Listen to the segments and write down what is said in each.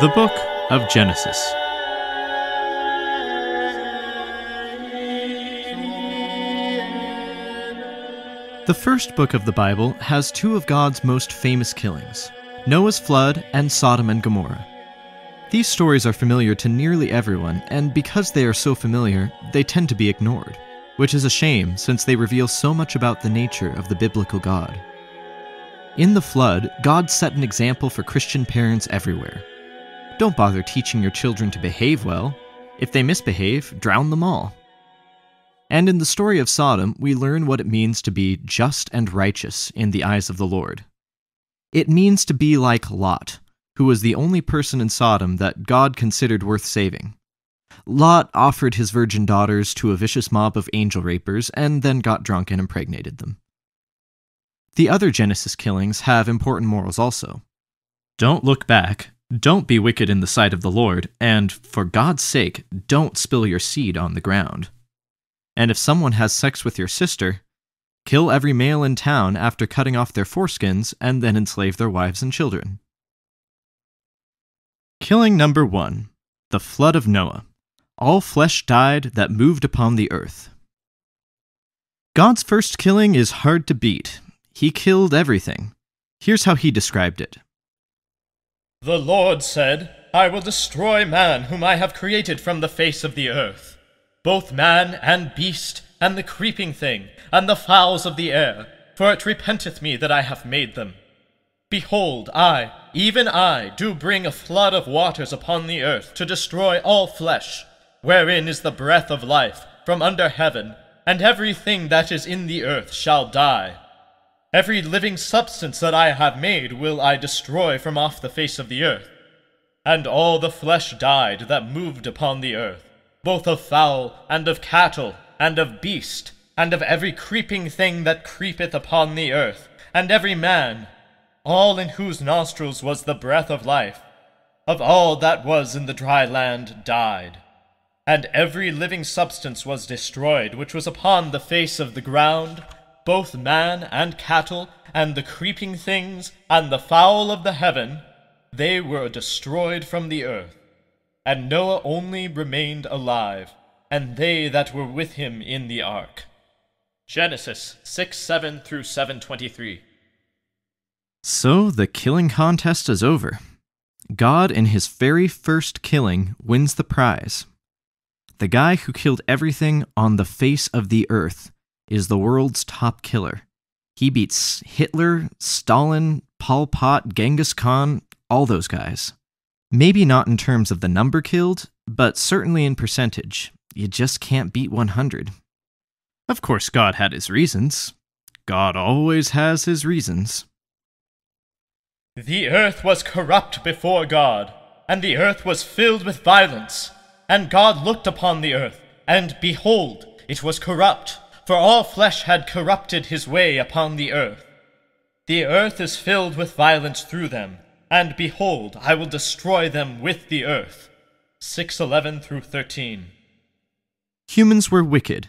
The Book of Genesis. The first book of the Bible has two of God's most famous killings Noah's flood and Sodom and Gomorrah. These stories are familiar to nearly everyone, and because they are so familiar, they tend to be ignored, which is a shame since they reveal so much about the nature of the biblical God. In the flood, God set an example for Christian parents everywhere. Don't bother teaching your children to behave well. If they misbehave, drown them all. And in the story of Sodom, we learn what it means to be just and righteous in the eyes of the Lord. It means to be like Lot, who was the only person in Sodom that God considered worth saving. Lot offered his virgin daughters to a vicious mob of angel rapers and then got drunk and impregnated them. The other Genesis killings have important morals also. Don't look back, don't be wicked in the sight of the Lord, and for God's sake, don't spill your seed on the ground. And if someone has sex with your sister, kill every male in town after cutting off their foreskins and then enslave their wives and children. Killing number one The Flood of Noah. All flesh died that moved upon the earth. God's first killing is hard to beat. He killed everything. Here's how he described it the Lord said, I will destroy man whom I have created from the face of the earth, both man and beast, and the creeping thing, and the fowls of the air, for it repenteth me that I have made them. Behold, I, even I, do bring a flood of waters upon the earth to destroy all flesh, wherein is the breath of life, from under heaven, and every thing that is in the earth shall die. Every living substance that I have made will I destroy from off the face of the earth. And all the flesh died that moved upon the earth, both of fowl, and of cattle, and of beast, and of every creeping thing that creepeth upon the earth, and every man, all in whose nostrils was the breath of life, of all that was in the dry land died. And every living substance was destroyed which was upon the face of the ground, both man and cattle, and the creeping things, and the fowl of the heaven, they were destroyed from the earth. And Noah only remained alive, and they that were with him in the ark. Genesis 6 7 through 723. So the killing contest is over. God, in his very first killing, wins the prize. The guy who killed everything on the face of the earth is the world's top killer. He beats Hitler, Stalin, Pol Pot, Genghis Khan, all those guys. Maybe not in terms of the number killed, but certainly in percentage. You just can't beat 100. Of course, God had his reasons. God always has his reasons. The earth was corrupt before God, and the earth was filled with violence. And God looked upon the earth, and behold, it was corrupt, for all flesh had corrupted his way upon the earth. The earth is filled with violence through them, and behold, I will destroy them with the earth. 611 through 13. Humans were wicked.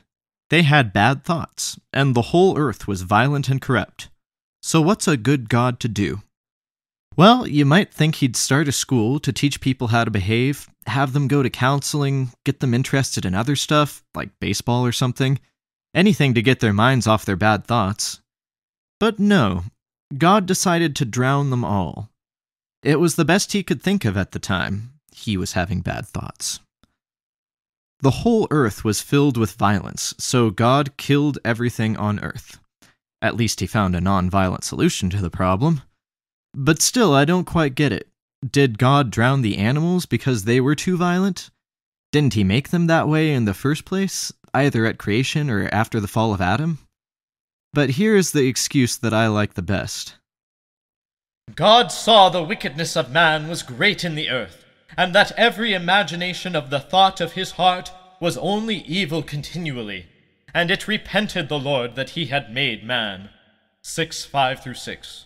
They had bad thoughts, and the whole earth was violent and corrupt. So, what's a good God to do? Well, you might think he'd start a school to teach people how to behave, have them go to counseling, get them interested in other stuff, like baseball or something anything to get their minds off their bad thoughts. But no, God decided to drown them all. It was the best he could think of at the time. He was having bad thoughts. The whole earth was filled with violence, so God killed everything on earth. At least he found a non violent solution to the problem. But still, I don't quite get it. Did God drown the animals because they were too violent? Didn't he make them that way in the first place? either at creation or after the fall of Adam. But here is the excuse that I like the best God saw the wickedness of man was great in the earth, and that every imagination of the thought of his heart was only evil continually, and it repented the Lord that he had made man. 6 5 through 6.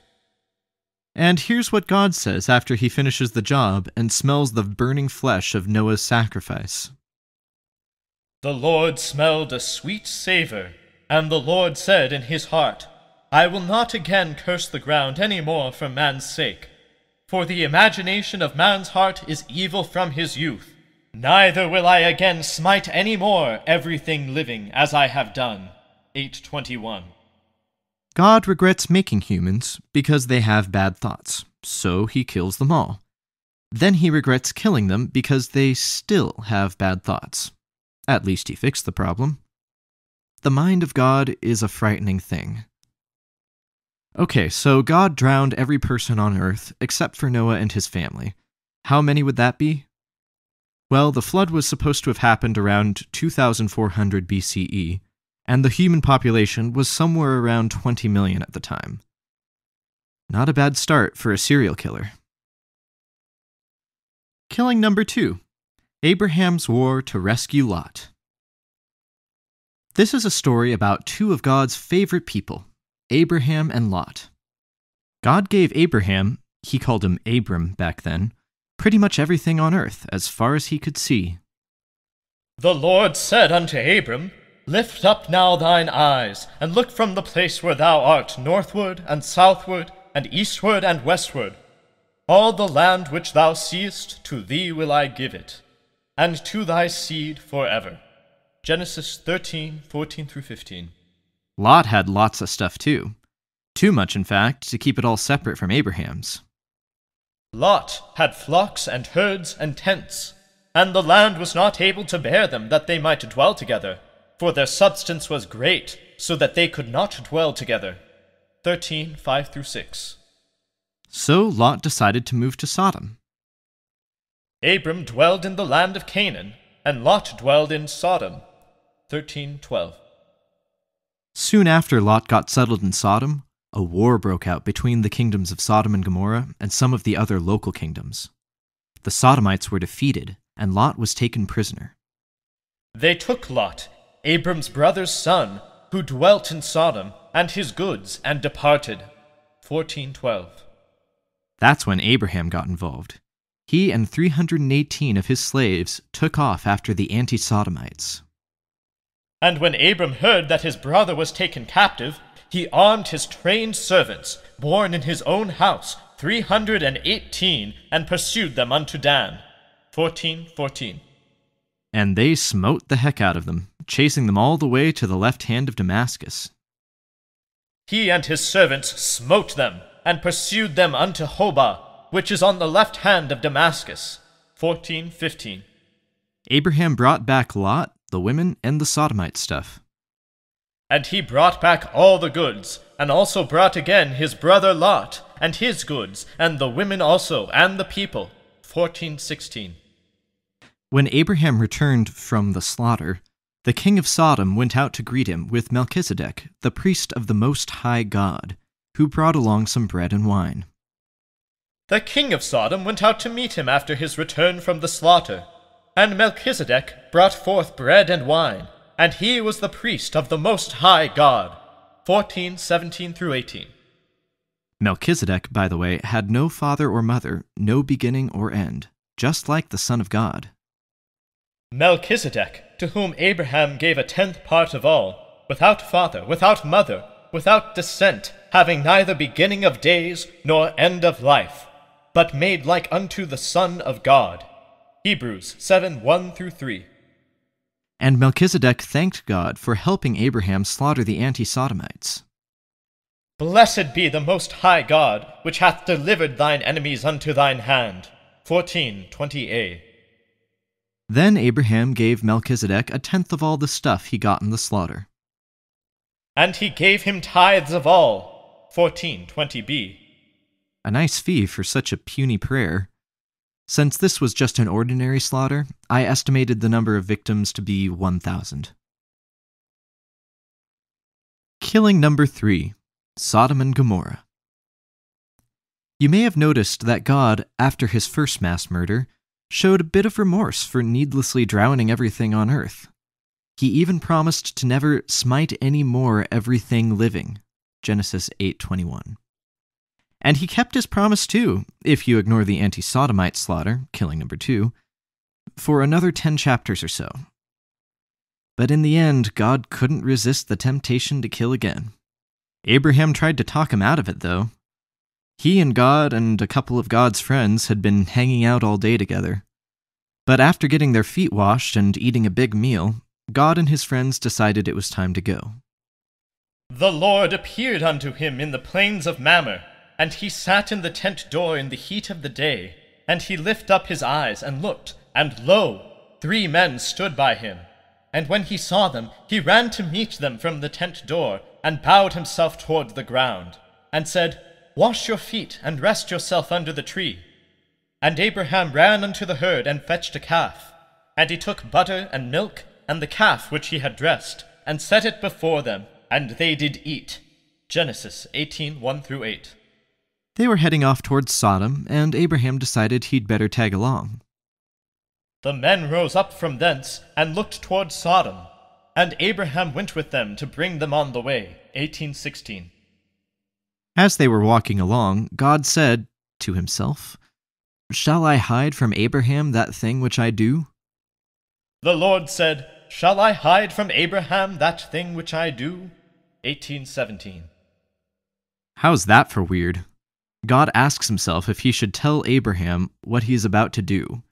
And here's what God says after he finishes the job and smells the burning flesh of Noah's sacrifice. The Lord smelled a sweet savor, and the Lord said in his heart, I will not again curse the ground any more for man's sake. For the imagination of man's heart is evil from his youth. Neither will I again smite any more everything living as I have done. 821. God regrets making humans because they have bad thoughts, so he kills them all. Then he regrets killing them because they still have bad thoughts, at least he fixed the problem. The mind of God is a frightening thing. Okay, so God drowned every person on earth except for Noah and his family. How many would that be? Well, the flood was supposed to have happened around 2400 BCE, and the human population was somewhere around 20 million at the time. Not a bad start for a serial killer. Killing number two Abraham's War to Rescue Lot. This is a story about two of God's favorite people, Abraham and Lot. God gave Abraham, he called him Abram back then, pretty much everything on earth as far as he could see. The Lord said unto Abram, Lift up now thine eyes, and look from the place where thou art northward, and southward, and eastward, and westward. All the land which thou seest, to thee will I give it and to thy seed forever. Genesis 13, 14 through 15. Lot had lots of stuff too. Too much, in fact, to keep it all separate from Abraham's. Lot had flocks and herds and tents, and the land was not able to bear them that they might dwell together, for their substance was great, so that they could not dwell together. 13, 5 through 6. So Lot decided to move to Sodom. Abram dwelled in the land of Canaan, and Lot dwelled in Sodom. 1312. Soon after Lot got settled in Sodom, a war broke out between the kingdoms of Sodom and Gomorrah and some of the other local kingdoms. The Sodomites were defeated, and Lot was taken prisoner. They took Lot, Abram's brother's son, who dwelt in Sodom, and his goods, and departed. 1412. That's when Abraham got involved. He and 318 of his slaves took off after the anti Sodomites. And when Abram heard that his brother was taken captive, he armed his trained servants, born in his own house, 318, and pursued them unto Dan. fourteen, fourteen. 14. And they smote the heck out of them, chasing them all the way to the left hand of Damascus. He and his servants smote them, and pursued them unto Hobah, which is on the left hand of Damascus. 14:15. Abraham brought back Lot, the women, and the sodomite stuff. And he brought back all the goods, and also brought again his brother Lot, and his goods, and the women also, and the people. 14:16. When Abraham returned from the slaughter, the king of Sodom went out to greet him with Melchizedek, the priest of the Most High God, who brought along some bread and wine. The king of Sodom went out to meet him after his return from the slaughter. And Melchizedek brought forth bread and wine, and he was the priest of the Most High God. 14, 17 through 18. Melchizedek, by the way, had no father or mother, no beginning or end, just like the Son of God. Melchizedek, to whom Abraham gave a tenth part of all, without father, without mother, without descent, having neither beginning of days nor end of life but made like unto the Son of God. Hebrews 7 1 through 3. And Melchizedek thanked God for helping Abraham slaughter the anti Sodomites. Blessed be the Most High God, which hath delivered thine enemies unto thine hand. 1420a. Then Abraham gave Melchizedek a tenth of all the stuff he got in the slaughter. And he gave him tithes of all. 1420b. A nice fee for such a puny prayer. Since this was just an ordinary slaughter, I estimated the number of victims to be 1,000. Killing number 3 Sodom and Gomorrah. You may have noticed that God, after his first mass murder, showed a bit of remorse for needlessly drowning everything on earth. He even promised to never smite any more everything living. Genesis 8:21. And he kept his promise too, if you ignore the anti sodomite slaughter, killing number two, for another ten chapters or so. But in the end, God couldn't resist the temptation to kill again. Abraham tried to talk him out of it, though. He and God and a couple of God's friends had been hanging out all day together. But after getting their feet washed and eating a big meal, God and his friends decided it was time to go. The Lord appeared unto him in the plains of Mamre and he sat in the tent door in the heat of the day, and he lift up his eyes and looked, and lo, three men stood by him. And when he saw them, he ran to meet them from the tent door, and bowed himself toward the ground, and said, Wash your feet, and rest yourself under the tree. And Abraham ran unto the herd, and fetched a calf. And he took butter and milk, and the calf which he had dressed, and set it before them, and they did eat. Genesis 18 1 through 8. They were heading off towards Sodom, and Abraham decided he'd better tag along. The men rose up from thence and looked toward Sodom, and Abraham went with them to bring them on the way. 1816. As they were walking along, God said to himself, Shall I hide from Abraham that thing which I do? The Lord said, Shall I hide from Abraham that thing which I do? 1817. How's that for weird? God asks himself if he should tell Abraham what he is about to do,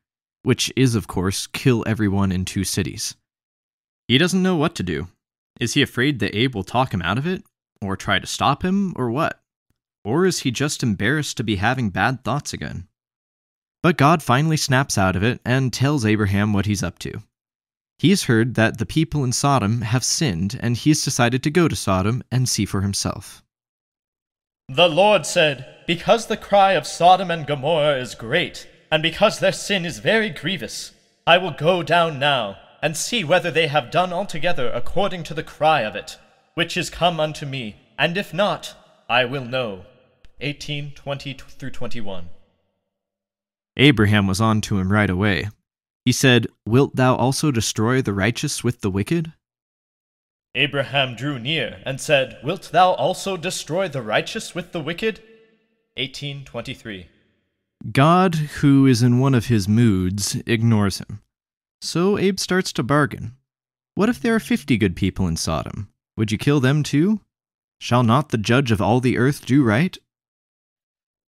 which is, of course, kill everyone in two cities. He doesn't know what to do. Is he afraid that Abe will talk him out of it, or try to stop him, or what? Or is he just embarrassed to be having bad thoughts again? But God finally snaps out of it and tells Abraham what he's up to. He's heard that the people in Sodom have sinned, and he's decided to go to Sodom and see for himself. The Lord said, because the cry of Sodom and Gomorrah is great, and because their sin is very grievous, I will go down now, and see whether they have done altogether according to the cry of it, which is come unto me, and if not, I will know. 18 20 through 21. Abraham was on to him right away. He said, Wilt thou also destroy the righteous with the wicked? Abraham drew near and said, Wilt thou also destroy the righteous with the wicked? 1823. God, who is in one of his moods, ignores him. So Abe starts to bargain. What if there are 50 good people in Sodom? Would you kill them too? Shall not the judge of all the earth do right?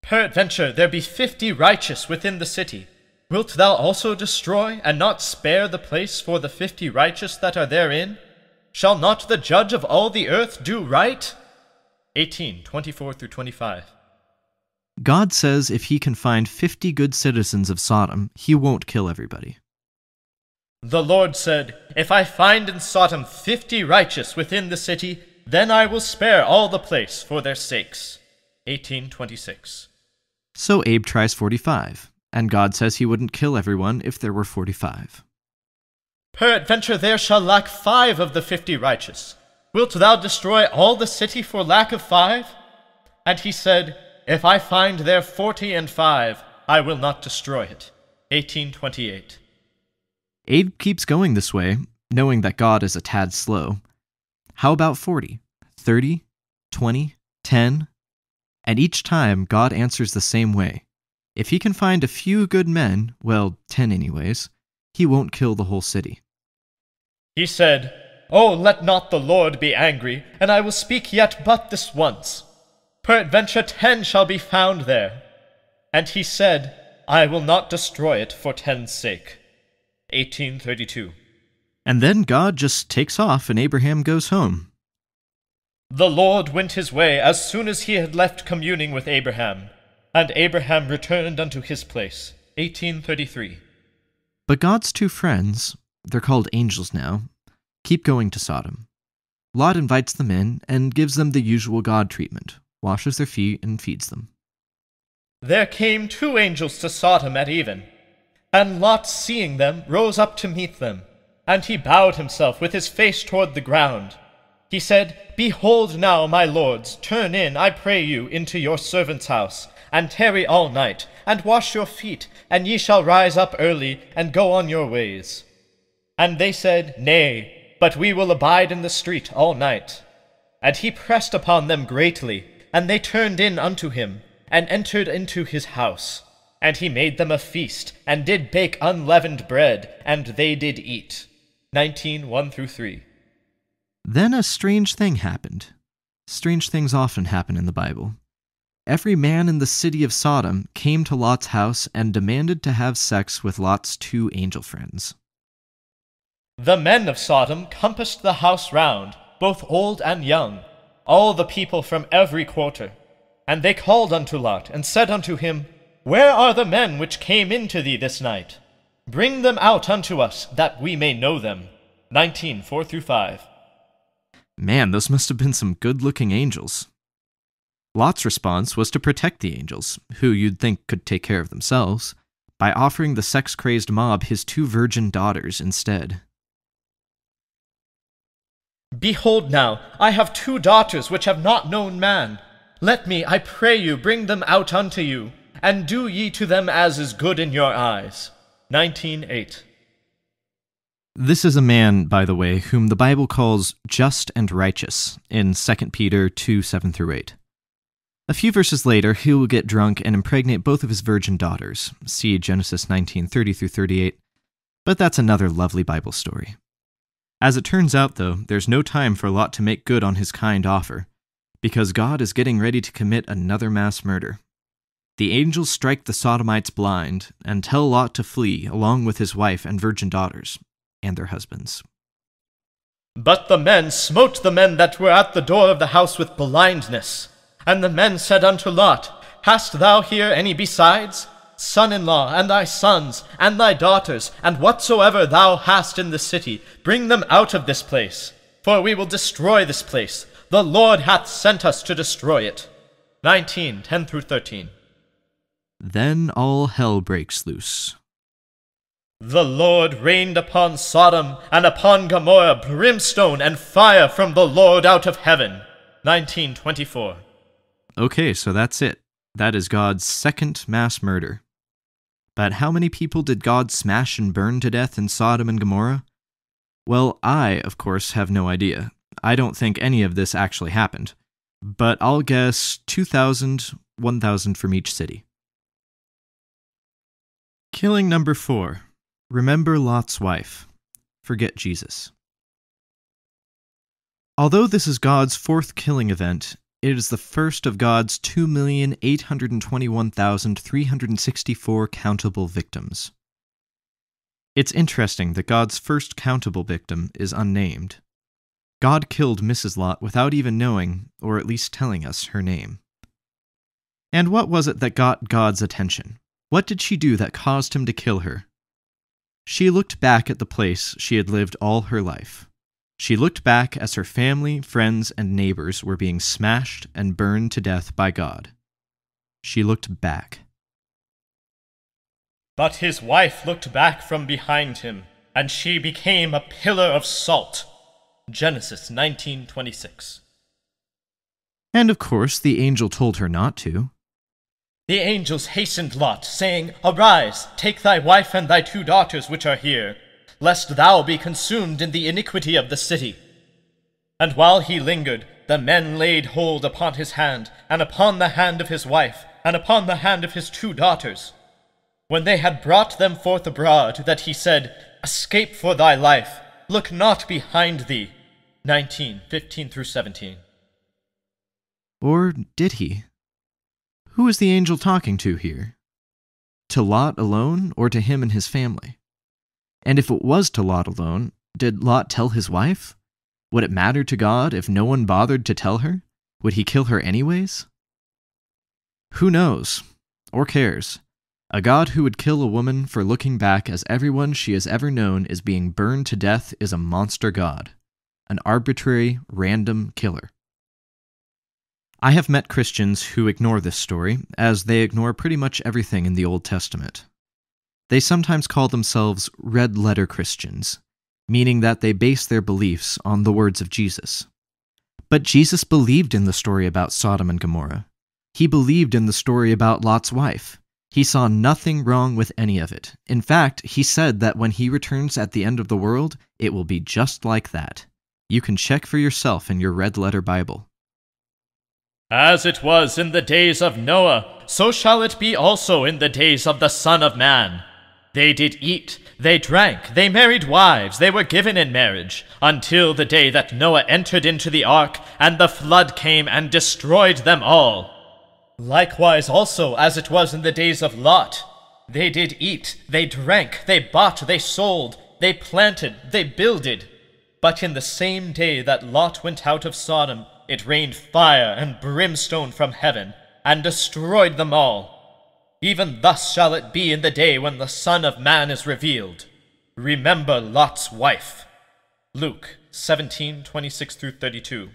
Peradventure there be fifty righteous within the city. Wilt thou also destroy, and not spare the place for the fifty righteous that are therein? Shall not the judge of all the earth do right? 18, 24 through 25. God says if he can find 50 good citizens of Sodom, he won't kill everybody. The Lord said, If I find in Sodom 50 righteous within the city, then I will spare all the place for their sakes. 1826. So Abe tries 45, and God says he wouldn't kill everyone if there were 45. Peradventure there shall lack five of the fifty righteous. Wilt thou destroy all the city for lack of five? And he said, if I find there forty and five, I will not destroy it. 1828. Abe keeps going this way, knowing that God is a tad slow. How about 40, 30, 20, 10? And each time, God answers the same way. If he can find a few good men, well, 10 anyways, he won't kill the whole city. He said, Oh, let not the Lord be angry, and I will speak yet but this once. Peradventure ten shall be found there. And he said, I will not destroy it for ten's sake. 1832. And then God just takes off and Abraham goes home. The Lord went his way as soon as he had left communing with Abraham, and Abraham returned unto his place. 1833. But God's two friends, they're called angels now, keep going to Sodom. Lot invites them in and gives them the usual God treatment washes their feet, and feeds them. There came two angels to Sodom at even, and Lot, seeing them, rose up to meet them, and he bowed himself with his face toward the ground. He said, Behold now, my lords, turn in, I pray you, into your servant's house, and tarry all night, and wash your feet, and ye shall rise up early, and go on your ways. And they said, Nay, but we will abide in the street all night. And he pressed upon them greatly, and they turned in unto him, and entered into his house. And he made them a feast, and did bake unleavened bread, and they did eat. Nineteen one through 3. Then a strange thing happened. Strange things often happen in the Bible. Every man in the city of Sodom came to Lot's house and demanded to have sex with Lot's two angel friends. The men of Sodom compassed the house round, both old and young, all the people from every quarter. And they called unto Lot, and said unto him, Where are the men which came in to thee this night? Bring them out unto us, that we may know them. 19, 4 through 5. Man, those must have been some good looking angels. Lot's response was to protect the angels, who you'd think could take care of themselves, by offering the sex crazed mob his two virgin daughters instead. Behold now, I have two daughters which have not known man. Let me, I pray you, bring them out unto you, and do ye to them as is good in your eyes. 19.8 This is a man, by the way, whom the Bible calls just and righteous in 2 Peter 2, 7 through 8. A few verses later, he will get drunk and impregnate both of his virgin daughters. See Genesis 19:30 through 38. But that's another lovely Bible story. As it turns out, though, there's no time for Lot to make good on his kind offer, because God is getting ready to commit another mass murder. The angels strike the sodomites blind and tell Lot to flee along with his wife and virgin daughters and their husbands. But the men smote the men that were at the door of the house with blindness. And the men said unto Lot, Hast thou here any besides? son in law, and thy sons, and thy daughters, and whatsoever thou hast in the city, bring them out of this place. For we will destroy this place. The Lord hath sent us to destroy it. 19, 10 through 13. Then all hell breaks loose. The Lord rained upon Sodom and upon Gomorrah brimstone and fire from the Lord out of heaven. 1924. Okay, so that's it. That is God's second mass murder. But how many people did God smash and burn to death in Sodom and Gomorrah? Well, I, of course, have no idea. I don't think any of this actually happened. But I'll guess 2,000, 1,000 from each city. Killing number four. Remember Lot's wife. Forget Jesus. Although this is God's fourth killing event, it is the first of God's 2,821,364 countable victims. It's interesting that God's first countable victim is unnamed. God killed Mrs. Lot without even knowing, or at least telling us, her name. And what was it that got God's attention? What did she do that caused him to kill her? She looked back at the place she had lived all her life. She looked back as her family, friends, and neighbors were being smashed and burned to death by God. She looked back. But his wife looked back from behind him, and she became a pillar of salt. Genesis 19:26. And of course, the angel told her not to. The angels hastened Lot, saying, Arise, take thy wife and thy two daughters which are here, lest thou be consumed in the iniquity of the city. And while he lingered, the men laid hold upon his hand, and upon the hand of his wife, and upon the hand of his two daughters. When they had brought them forth abroad, that he said, Escape for thy life, look not behind thee. 19, 15 through 17. Or did he? Who is the angel talking to here? To Lot alone, or to him and his family? And if it was to Lot alone, did Lot tell his wife? Would it matter to God if no one bothered to tell her? Would he kill her anyways? Who knows? Or cares? A God who would kill a woman for looking back as everyone she has ever known is being burned to death is a monster God, an arbitrary, random killer. I have met Christians who ignore this story, as they ignore pretty much everything in the Old Testament. They sometimes call themselves red letter Christians, meaning that they base their beliefs on the words of Jesus. But Jesus believed in the story about Sodom and Gomorrah. He believed in the story about Lot's wife. He saw nothing wrong with any of it. In fact, he said that when he returns at the end of the world, it will be just like that. You can check for yourself in your red letter Bible. As it was in the days of Noah, so shall it be also in the days of the Son of Man. They did eat, they drank, they married wives, they were given in marriage, until the day that Noah entered into the ark, and the flood came and destroyed them all. Likewise also, as it was in the days of Lot, they did eat, they drank, they bought, they sold, they planted, they builded. But in the same day that Lot went out of Sodom, it rained fire and brimstone from heaven, and destroyed them all. Even thus shall it be in the day when the Son of Man is revealed. Remember Lot's wife. Luke 17 26 through 32.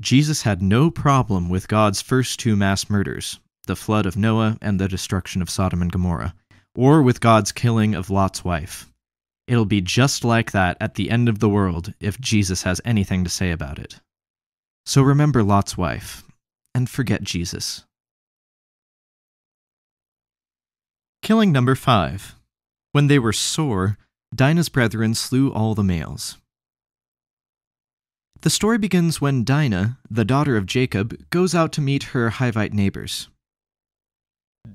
Jesus had no problem with God's first two mass murders, the flood of Noah and the destruction of Sodom and Gomorrah, or with God's killing of Lot's wife. It'll be just like that at the end of the world if Jesus has anything to say about it. So remember Lot's wife, and forget Jesus. Killing number five. When they were sore, Dinah's brethren slew all the males. The story begins when Dinah, the daughter of Jacob, goes out to meet her Hivite neighbors.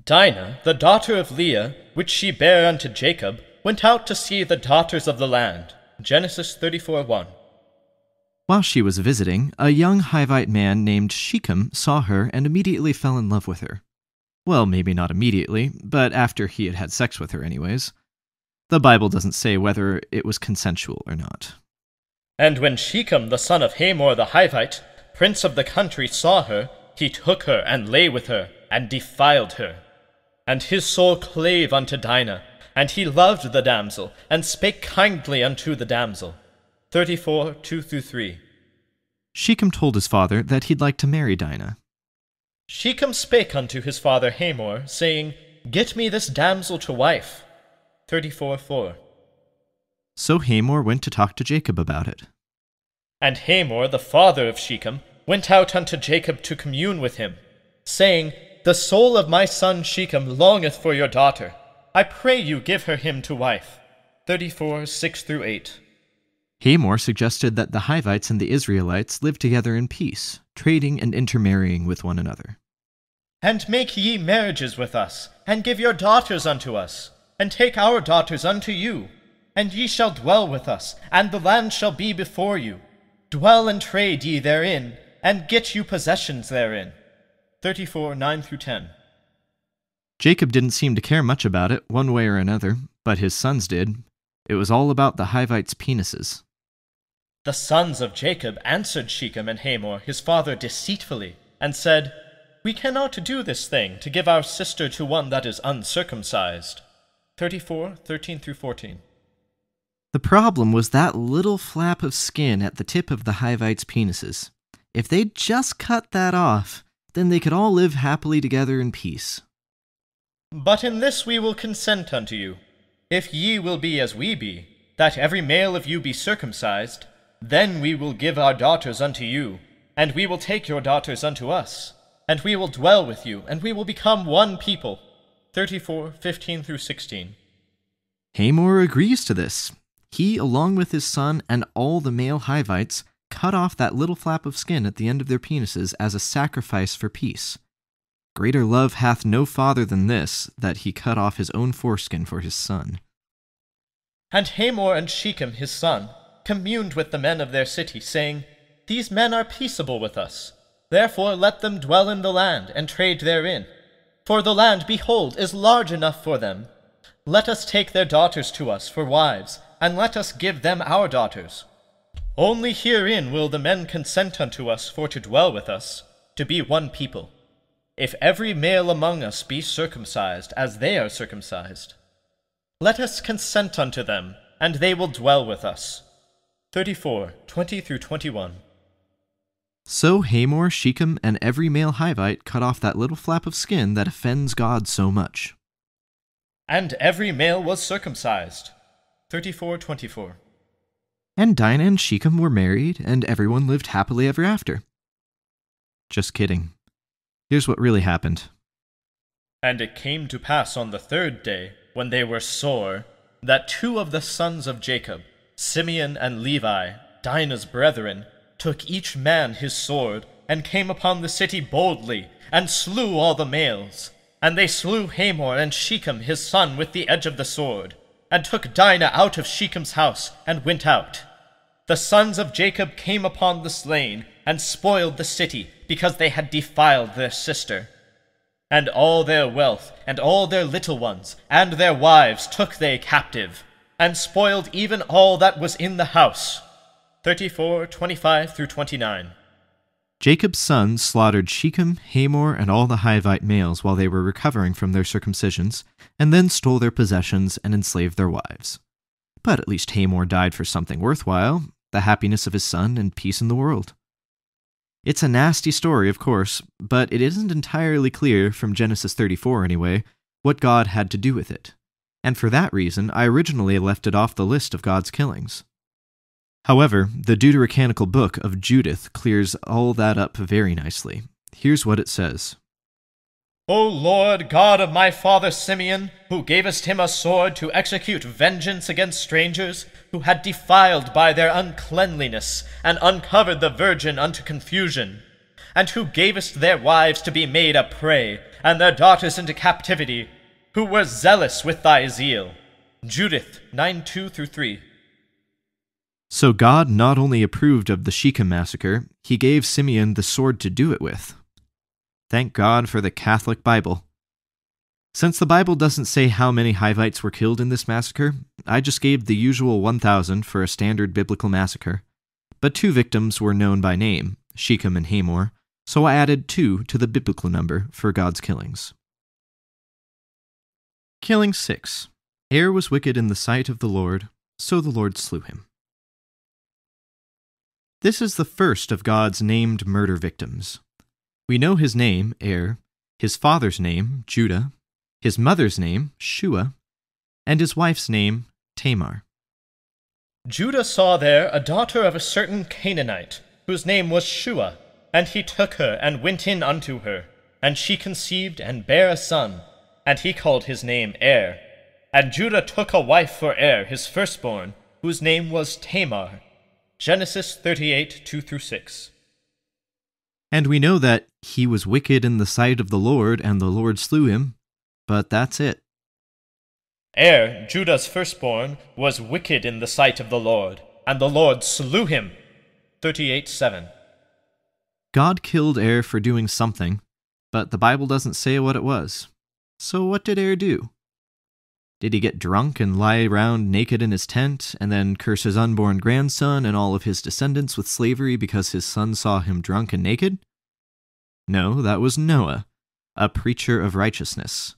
Dinah, the daughter of Leah, which she bare unto Jacob, went out to see the daughters of the land. Genesis 34 1. While she was visiting, a young Hivite man named Shechem saw her and immediately fell in love with her. Well, maybe not immediately, but after he had had sex with her, anyways. The Bible doesn't say whether it was consensual or not. And when Shechem the son of Hamor the Hivite, prince of the country, saw her, he took her and lay with her, and defiled her. And his soul clave unto Dinah, and he loved the damsel, and spake kindly unto the damsel. 34 2 3. Shechem told his father that he'd like to marry Dinah. Shechem spake unto his father Hamor, saying, Get me this damsel to wife. 34 4. So Hamor went to talk to Jacob about it. And Hamor, the father of Shechem, went out unto Jacob to commune with him, saying, The soul of my son Shechem longeth for your daughter. I pray you give her him to wife. 34 6 through 8. Hamor suggested that the Hivites and the Israelites live together in peace, trading and intermarrying with one another. And make ye marriages with us, and give your daughters unto us, and take our daughters unto you, and ye shall dwell with us, and the land shall be before you. Dwell and trade ye therein, and get you possessions therein. 34 9 through 10. Jacob didn't seem to care much about it, one way or another, but his sons did. It was all about the Hivites' penises. The sons of Jacob answered Shechem and Hamor, his father, deceitfully, and said, We cannot do this thing, to give our sister to one that is uncircumcised. 34, 13 through 14. The problem was that little flap of skin at the tip of the Hivites' penises. If they'd just cut that off, then they could all live happily together in peace. But in this we will consent unto you, if ye will be as we be, that every male of you be circumcised, then we will give our daughters unto you, and we will take your daughters unto us, and we will dwell with you, and we will become one people. 34, 15 through 16. Hamor agrees to this. He, along with his son and all the male Hivites, cut off that little flap of skin at the end of their penises as a sacrifice for peace. Greater love hath no father than this, that he cut off his own foreskin for his son. And Hamor and Shechem his son, communed with the men of their city, saying, These men are peaceable with us. Therefore let them dwell in the land, and trade therein. For the land, behold, is large enough for them. Let us take their daughters to us for wives, and let us give them our daughters. Only herein will the men consent unto us for to dwell with us, to be one people. If every male among us be circumcised, as they are circumcised, let us consent unto them, and they will dwell with us. 34, 20 through 21. So Hamor, Shechem, and every male Hivite cut off that little flap of skin that offends God so much. And every male was circumcised. 34, 24. And Dinah and Shechem were married, and everyone lived happily ever after. Just kidding. Here's what really happened. And it came to pass on the third day, when they were sore, that two of the sons of Jacob, Simeon and Levi, Dinah's brethren, took each man his sword, and came upon the city boldly, and slew all the males. And they slew Hamor and Shechem his son with the edge of the sword, and took Dinah out of Shechem's house, and went out. The sons of Jacob came upon the slain, and spoiled the city, because they had defiled their sister. And all their wealth, and all their little ones, and their wives took they captive, and spoiled even all that was in the house. 34, 25 through 29. Jacob's sons slaughtered Shechem, Hamor, and all the Hivite males while they were recovering from their circumcisions, and then stole their possessions and enslaved their wives. But at least Hamor died for something worthwhile the happiness of his son and peace in the world. It's a nasty story, of course, but it isn't entirely clear, from Genesis 34 anyway, what God had to do with it and for that reason I originally left it off the list of God's killings. However, the Deuterocanical book of Judith clears all that up very nicely. Here's what it says O Lord God of my father Simeon, who gavest him a sword to execute vengeance against strangers, who had defiled by their uncleanliness, and uncovered the virgin unto confusion, and who gavest their wives to be made a prey, and their daughters into captivity, who were zealous with thy zeal. Judith 9 2 through 3. So God not only approved of the Shechem massacre, he gave Simeon the sword to do it with. Thank God for the Catholic Bible. Since the Bible doesn't say how many Hivites were killed in this massacre, I just gave the usual 1,000 for a standard biblical massacre. But two victims were known by name, Shechem and Hamor, so I added two to the biblical number for God's killings. Killing 6. Air was wicked in the sight of the Lord, so the Lord slew him. This is the first of God's named murder victims. We know his name, Er, his father's name, Judah, his mother's name, Shua, and his wife's name, Tamar. Judah saw there a daughter of a certain Canaanite, whose name was Shua, and he took her and went in unto her, and she conceived and bare a son and he called his name Er. And Judah took a wife for Er, his firstborn, whose name was Tamar. Genesis 38 2 through 6. And we know that he was wicked in the sight of the Lord, and the Lord slew him, but that's it. Er, Judah's firstborn, was wicked in the sight of the Lord, and the Lord slew him. 38 7. God killed Er for doing something, but the Bible doesn't say what it was. So what did Air do? Did he get drunk and lie around naked in his tent, and then curse his unborn grandson and all of his descendants with slavery because his son saw him drunk and naked? No, that was Noah, a preacher of righteousness.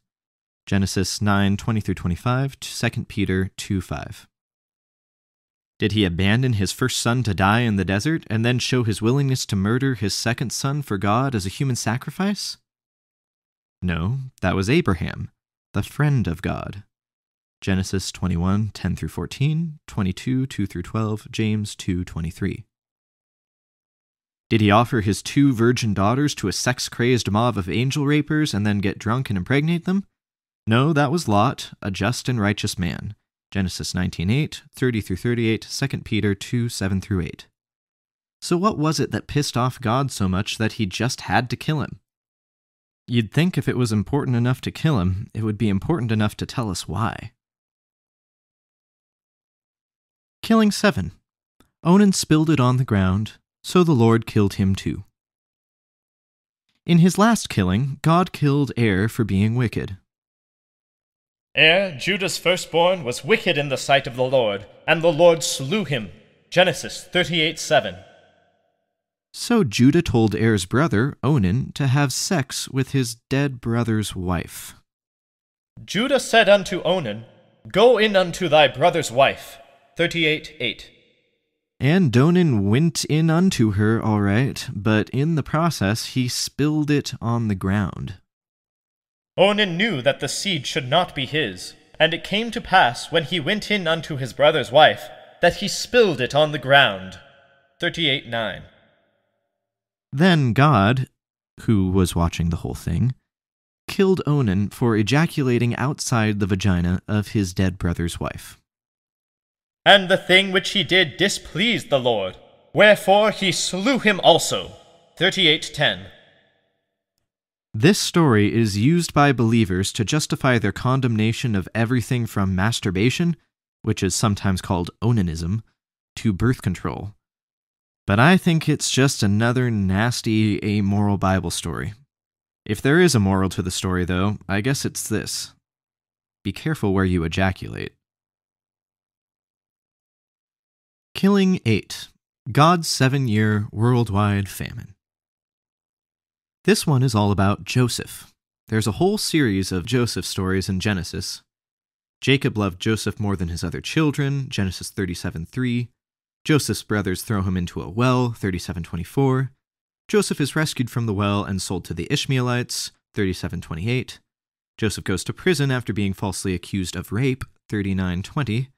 Genesis 9 20 through 25, 2 Peter 2 5. Did he abandon his first son to die in the desert and then show his willingness to murder his second son for God as a human sacrifice? No, that was Abraham, the friend of God. Genesis 21, 10 through 14, 22, 2 through 12, James 2, 23. Did he offer his two virgin daughters to a sex crazed mob of angel rapers and then get drunk and impregnate them? No, that was Lot, a just and righteous man. Genesis 8, 30 through 38, 2 Peter 2, 7 through 8. So what was it that pissed off God so much that he just had to kill him? You'd think if it was important enough to kill him, it would be important enough to tell us why. Killing 7. Onan spilled it on the ground, so the Lord killed him too. In his last killing, God killed Er for being wicked. Er, Judah's firstborn, was wicked in the sight of the Lord, and the Lord slew him. Genesis 38 7. So Judah told Er's brother, Onan, to have sex with his dead brother's wife. Judah said unto Onan, Go in unto thy brother's wife. 38 8. And Onan went in unto her, all right, but in the process he spilled it on the ground. Onan knew that the seed should not be his, and it came to pass, when he went in unto his brother's wife, that he spilled it on the ground. 38 9. Then God, who was watching the whole thing, killed Onan for ejaculating outside the vagina of his dead brother's wife. And the thing which he did displeased the Lord, wherefore he slew him also. 38:10. This story is used by believers to justify their condemnation of everything from masturbation, which is sometimes called onanism, to birth control, but I think it's just another nasty, amoral Bible story. If there is a moral to the story, though, I guess it's this be careful where you ejaculate. Killing 8 God's Seven Year Worldwide Famine. This one is all about Joseph. There's a whole series of Joseph stories in Genesis. Jacob loved Joseph more than his other children, Genesis 37 3. Joseph's brothers throw him into a well, 3724. Joseph is rescued from the well and sold to the Ishmaelites, 3728. Joseph goes to prison after being falsely accused of rape, 3920.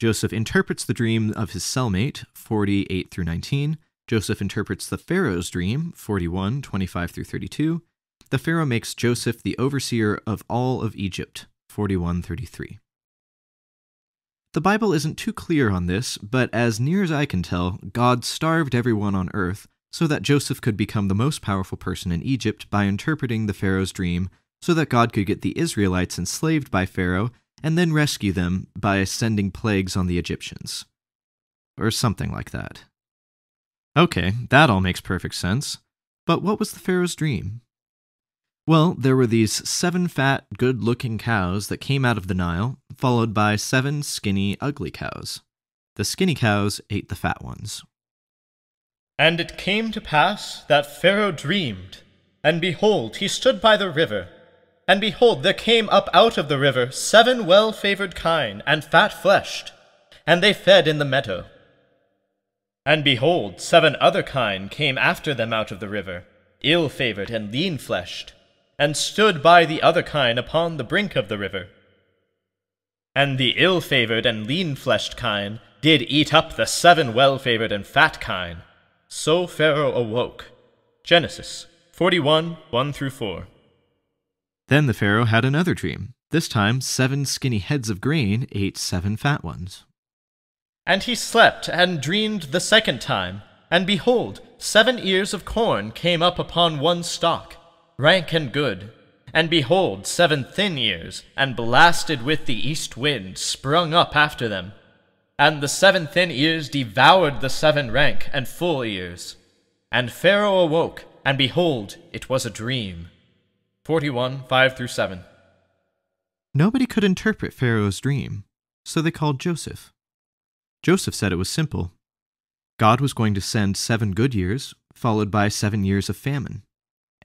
Joseph interprets the dream of his cellmate, 48 through 19. Joseph interprets the Pharaoh's dream, 41, 25 through 32. The Pharaoh makes Joseph the overseer of all of Egypt, 41, 33. The Bible isn't too clear on this, but as near as I can tell, God starved everyone on earth so that Joseph could become the most powerful person in Egypt by interpreting the Pharaoh's dream so that God could get the Israelites enslaved by Pharaoh and then rescue them by sending plagues on the Egyptians. Or something like that. Okay, that all makes perfect sense. But what was the Pharaoh's dream? Well, there were these seven fat, good looking cows that came out of the Nile, followed by seven skinny, ugly cows. The skinny cows ate the fat ones. And it came to pass that Pharaoh dreamed, and behold, he stood by the river. And behold, there came up out of the river seven well favored kine, and fat fleshed, and they fed in the meadow. And behold, seven other kine came after them out of the river, ill favored and lean fleshed and stood by the other kine upon the brink of the river. And the ill-favoured and lean-fleshed kine did eat up the seven well-favoured and fat kine. So Pharaoh awoke. Genesis 41, 1 through 4. Then the Pharaoh had another dream. This time, seven skinny heads of grain ate seven fat ones. And he slept and dreamed the second time, and behold, seven ears of corn came up upon one stalk rank and good. And behold, seven thin ears, and blasted with the east wind, sprung up after them. And the seven thin ears devoured the seven rank and full ears. And Pharaoh awoke, and behold, it was a dream. 41, 5 through 7. Nobody could interpret Pharaoh's dream, so they called Joseph. Joseph said it was simple. God was going to send seven good years, followed by seven years of famine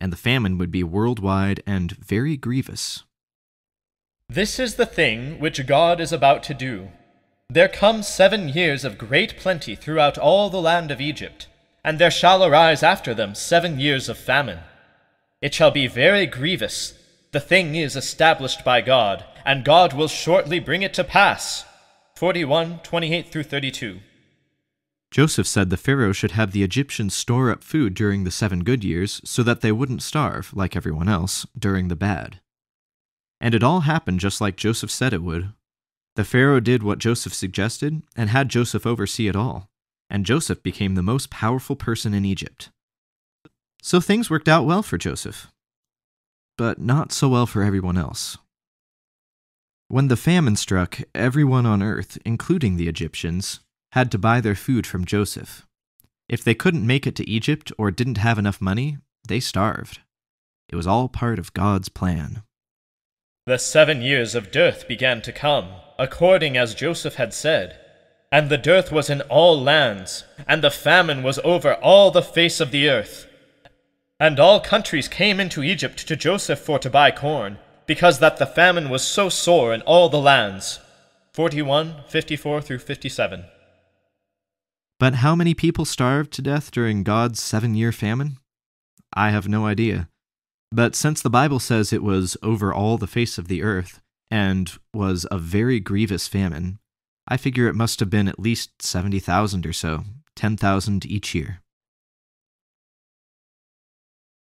and the famine would be worldwide and very grievous. This is the thing which God is about to do. There come seven years of great plenty throughout all the land of Egypt, and there shall arise after them seven years of famine. It shall be very grievous. The thing is established by God, and God will shortly bring it to pass. 41, 28 through 32. Joseph said the Pharaoh should have the Egyptians store up food during the seven good years so that they wouldn't starve, like everyone else, during the bad. And it all happened just like Joseph said it would. The Pharaoh did what Joseph suggested and had Joseph oversee it all, and Joseph became the most powerful person in Egypt. So things worked out well for Joseph, but not so well for everyone else. When the famine struck, everyone on earth, including the Egyptians, had to buy their food from Joseph. If they couldn't make it to Egypt or didn't have enough money, they starved. It was all part of God's plan. The seven years of dearth began to come, according as Joseph had said. And the dearth was in all lands, and the famine was over all the face of the earth. And all countries came into Egypt to Joseph for to buy corn, because that the famine was so sore in all the lands. 41, 54 through 57. But how many people starved to death during God's seven year famine? I have no idea. But since the Bible says it was over all the face of the earth and was a very grievous famine, I figure it must have been at least 70,000 or so, 10,000 each year.